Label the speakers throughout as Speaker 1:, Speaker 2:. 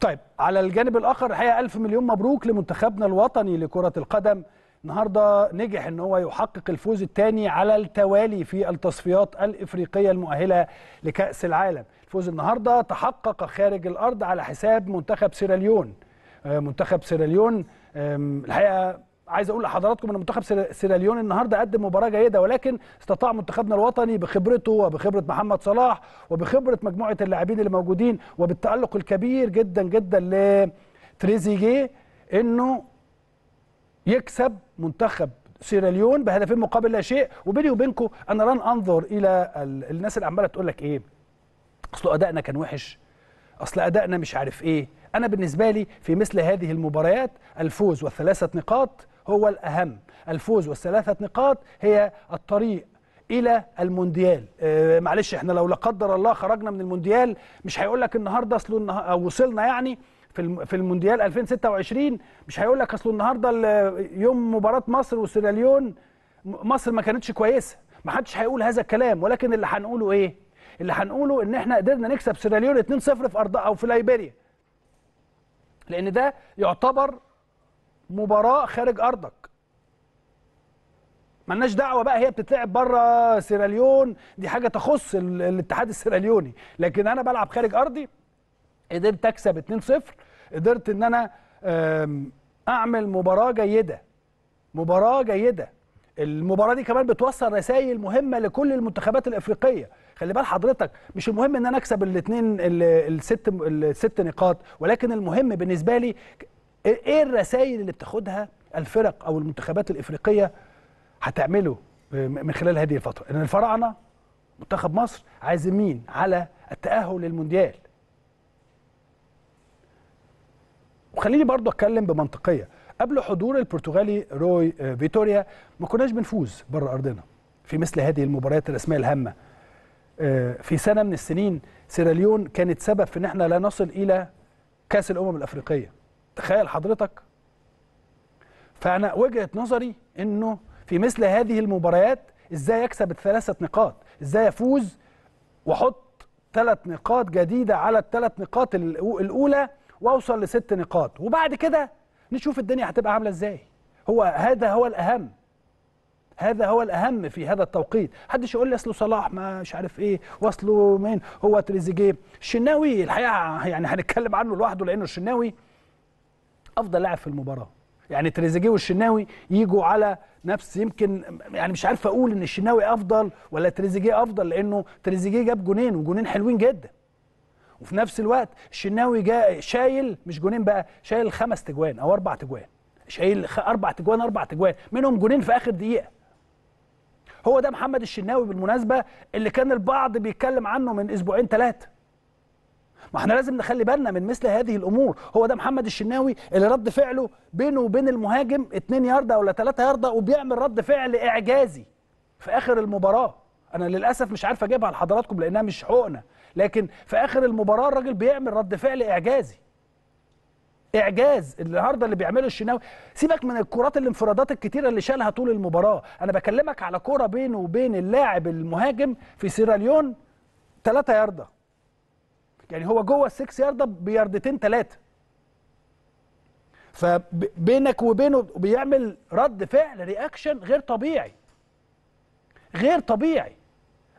Speaker 1: طيب على الجانب الاخر الحقيقه الف مليون مبروك لمنتخبنا الوطني لكره القدم النهارده نجح ان هو يحقق الفوز الثاني على التوالي في التصفيات الافريقيه المؤهله لكاس العالم الفوز النهارده تحقق خارج الارض على حساب منتخب سيراليون آه، منتخب سيراليون الحقيقه عايز اقول لحضراتكم ان منتخب سيراليون النهارده قدم مباراه جيده ولكن استطاع منتخبنا الوطني بخبرته وبخبره محمد صلاح وبخبره مجموعه اللاعبين اللي موجودين وبالتالق الكبير جدا جدا لتريزيجيه انه يكسب منتخب سيراليون بهدفين مقابل لا شيء وبيني وبينكم انا لن انظر الى الناس اللي عماله تقول لك ايه اصل ادائنا كان وحش اصل ادائنا مش عارف ايه انا بالنسبه لي في مثل هذه المباريات الفوز والثلاثه نقاط هو الأهم الفوز والثلاثة نقاط هي الطريق الى المونديال آه معلش احنا لو لا قدر الله خرجنا من المونديال مش هيقول لك النهارده أو وصلنا يعني في المونديال 2026 مش هيقول لك اصل النهارده يوم مباراه مصر وسيراليون مصر ما كانتش كويسه ما حدش هيقول هذا الكلام ولكن اللي هنقوله ايه اللي هنقوله ان احنا قدرنا نكسب سيراليون 2-0 في ارضها او في ليبيريا لان ده يعتبر مباراه خارج ارضك ملناش دعوه بقى هي بتتلعب بره سيراليون دي حاجه تخص الاتحاد السيراليوني لكن انا بلعب خارج ارضي قدرت اكسب 2-0 قدرت ان انا اعمل مباراه جيده مباراه جيده المباراه دي كمان بتوصل رسائل مهمه لكل المنتخبات الافريقيه خلي بال حضرتك مش المهم ان انا اكسب الاثنين الست الست نقاط ولكن المهم بالنسبه لي إيه-, ايه الرسائل اللي بتاخدها الفرق او المنتخبات الافريقيه هتعمله من خلال هذه الفتره ان الفراعنه منتخب مصر عازمين على التاهل للمونديال وخليني برضو اتكلم بمنطقيه قبل حضور البرتغالي روي آه، فيتوريا ما كناش بنفوز بره ارضنا في مثل هذه المباريات الرسميه الهامه آه، في سنه من السنين سيراليون كانت سبب في ان احنا لا نصل الى كاس الامم الافريقيه تخيل حضرتك فانا وجهه نظري انه في مثل هذه المباريات ازاي يكسب الثلاثه نقاط ازاي يفوز واحط ثلاث نقاط جديده على الثلاث نقاط الاولى واوصل لست نقاط وبعد كده نشوف الدنيا هتبقى عامله ازاي هو هذا هو الاهم هذا هو الاهم في هذا التوقيت حدش يقول لي اصله صلاح مش عارف ايه واصله مين هو تريزيجيه الشناوي الحقيقه يعني هنتكلم عنه لوحده لانه الشناوي افضل لاعب في المباراه يعني تريزيجيه والشناوي يجوا على نفس يمكن يعني مش عارف اقول ان الشناوي افضل ولا تريزيجيه افضل لانه تريزيجيه جاب جونين وجونين حلوين جدا وفي نفس الوقت الشناوي جا شايل مش جونين بقى شايل خمس تجوان او اربع تجوان شايل اربع تجوان اربع تجوان منهم جونين في اخر دقيقه هو ده محمد الشناوي بالمناسبه اللي كان البعض بيتكلم عنه من اسبوعين ثلاثه ما احنا لازم نخلي بالنا من مثل هذه الامور هو ده محمد الشناوي اللي رد فعله بينه وبين المهاجم 2 ياردة ولا 3 ياردة وبيعمل رد فعل اعجازي في اخر المباراه انا للاسف مش عارف اجيبها لحضراتكم لانها مش حقنا لكن في اخر المباراه الراجل بيعمل رد فعل اعجازي اعجاز النهارده اللي بيعمله الشناوي سيبك من الكرات الانفرادات الكتيره اللي شالها طول المباراه انا بكلمك على كوره بينه وبين اللاعب المهاجم في سيراليون 3 ياردة يعني هو جوه ال 6 يارده بياردتين ثلاثه فبينك وبينه بيعمل رد فعل رياكشن غير طبيعي غير طبيعي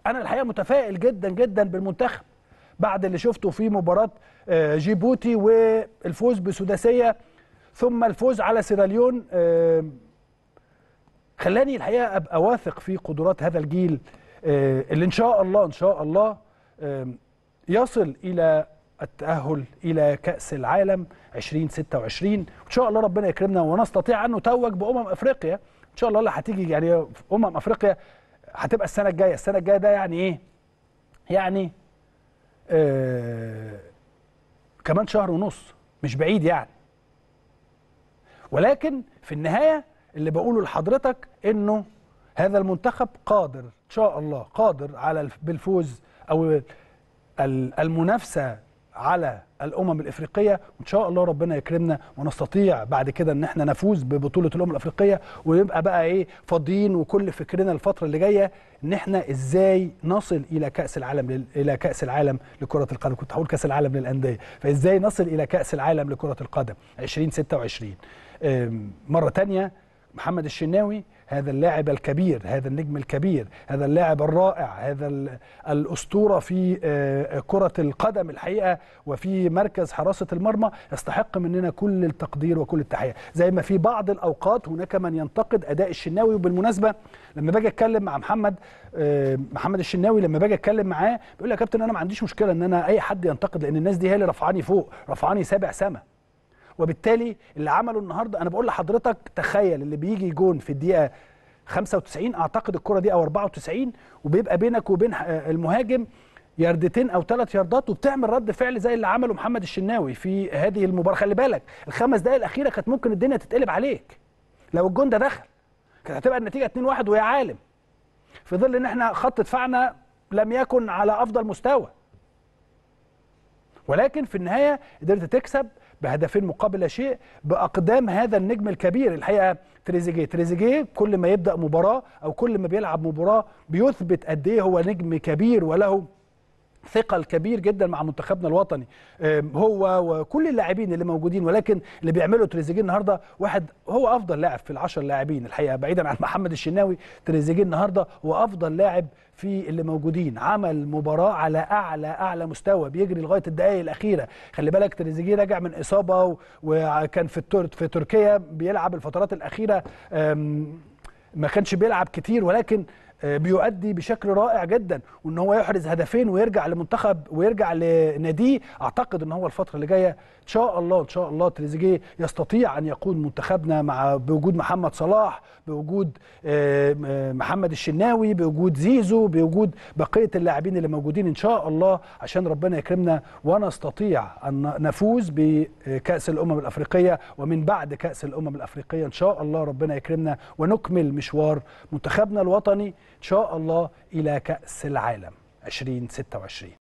Speaker 1: انا الحقيقه متفائل جدا جدا بالمنتخب بعد اللي شفته في مباراه آه، جيبوتي والفوز بسداسيه ثم الفوز على سيراليون آه، خلاني الحقيقه ابقى واثق في قدرات هذا الجيل آه، اللي ان شاء الله ان شاء الله يصل إلى التأهل إلى كأس العالم 2026 ان شاء الله ربنا يكرمنا ونستطيع أن نتوج بأمم أفريقيا إن شاء الله اللي هتيجي يعني أمم أفريقيا هتبقى السنة الجاية السنة الجاية ده يعني إيه؟ يعني آه كمان شهر ونص مش بعيد يعني ولكن في النهاية اللي بقوله لحضرتك إنه هذا المنتخب قادر إن شاء الله قادر على بالفوز أو المنافسه على الامم الافريقيه وان شاء الله ربنا يكرمنا ونستطيع بعد كده ان احنا نفوز ببطوله الامم الافريقيه ويبقى بقى ايه فاضيين وكل فكرنا الفتره اللي جايه ان احنا ازاي نصل الى كاس العالم لل... الى كاس العالم لكره القدم كنت هقول كاس العالم للانديه فازاي نصل الى كاس العالم لكره القدم 2026 مره تانية محمد الشناوي هذا اللاعب الكبير هذا النجم الكبير هذا اللاعب الرائع هذا الأسطورة في آه، كرة القدم الحقيقة وفي مركز حراسة المرمى يستحق مننا كل التقدير وكل التحية زي ما في بعض الأوقات هناك من ينتقد أداء الشناوي وبالمناسبة لما باجي أتكلم مع محمد آه، محمد الشناوي لما باجي أتكلم معاه بيقول لي يا كابتن أنا ما عنديش مشكلة إن أنا أي حد ينتقد لأن الناس دي هي اللي رفعاني فوق رفعاني سابع سما وبالتالي اللي عمله النهارده انا بقول لحضرتك تخيل اللي بيجي جون في الدقيقه 95 اعتقد الكره دي او 94 وبيبقى بينك وبين المهاجم ياردتين او ثلاث ياردات وبتعمل رد فعل زي اللي عمله محمد الشناوي في هذه المباراه خلي بالك الخمس دقائق الاخيره كانت ممكن الدنيا تتقلب عليك لو الجون ده دخل كانت هتبقى النتيجه 2-1 ويا عالم في ظل ان احنا خط دفاعنا لم يكن على افضل مستوى ولكن في النهايه قدرت تكسب بهدفين مقابل لا شيء باقدام هذا النجم الكبير الحقيقه تريزيجيه تريزيجيه كل ما يبدا مباراه او كل ما بيلعب مباراه بيثبت قد ايه هو نجم كبير وله ثقل كبير جدا مع منتخبنا الوطني هو وكل اللاعبين اللي موجودين ولكن اللي بيعمله تريزيجيه النهارده واحد هو افضل لاعب في العشر لاعبين الحقيقه بعيدا عن محمد الشناوي تريزيجيه النهارده هو افضل لاعب في اللي موجودين عمل مباراه على اعلى اعلى مستوى بيجري لغايه الدقائق الاخيره خلي بالك تريزيجيه راجع من اصابه وكان في في تركيا بيلعب الفترات الاخيره ما كانش بيلعب كتير ولكن آه، بيؤدي بشكل رائع جدا وان هو يحرز هدفين ويرجع لمنتخب ويرجع لناديه اعتقد ان هو الفتره اللي جايه ان شاء الله ان شاء الله تريزيجيه يستطيع ان يقود منتخبنا مع بوجود محمد صلاح بوجود آه، محمد الشناوي بوجود زيزو بوجود بقيه اللاعبين اللي موجودين ان شاء الله عشان ربنا يكرمنا ونستطيع ان نفوز بكاس الامم الافريقيه ومن بعد كاس الامم الافريقيه ان شاء الله ربنا يكرمنا ونكمل مشوار منتخبنا الوطني شاء الله إلى كأس العالم 2026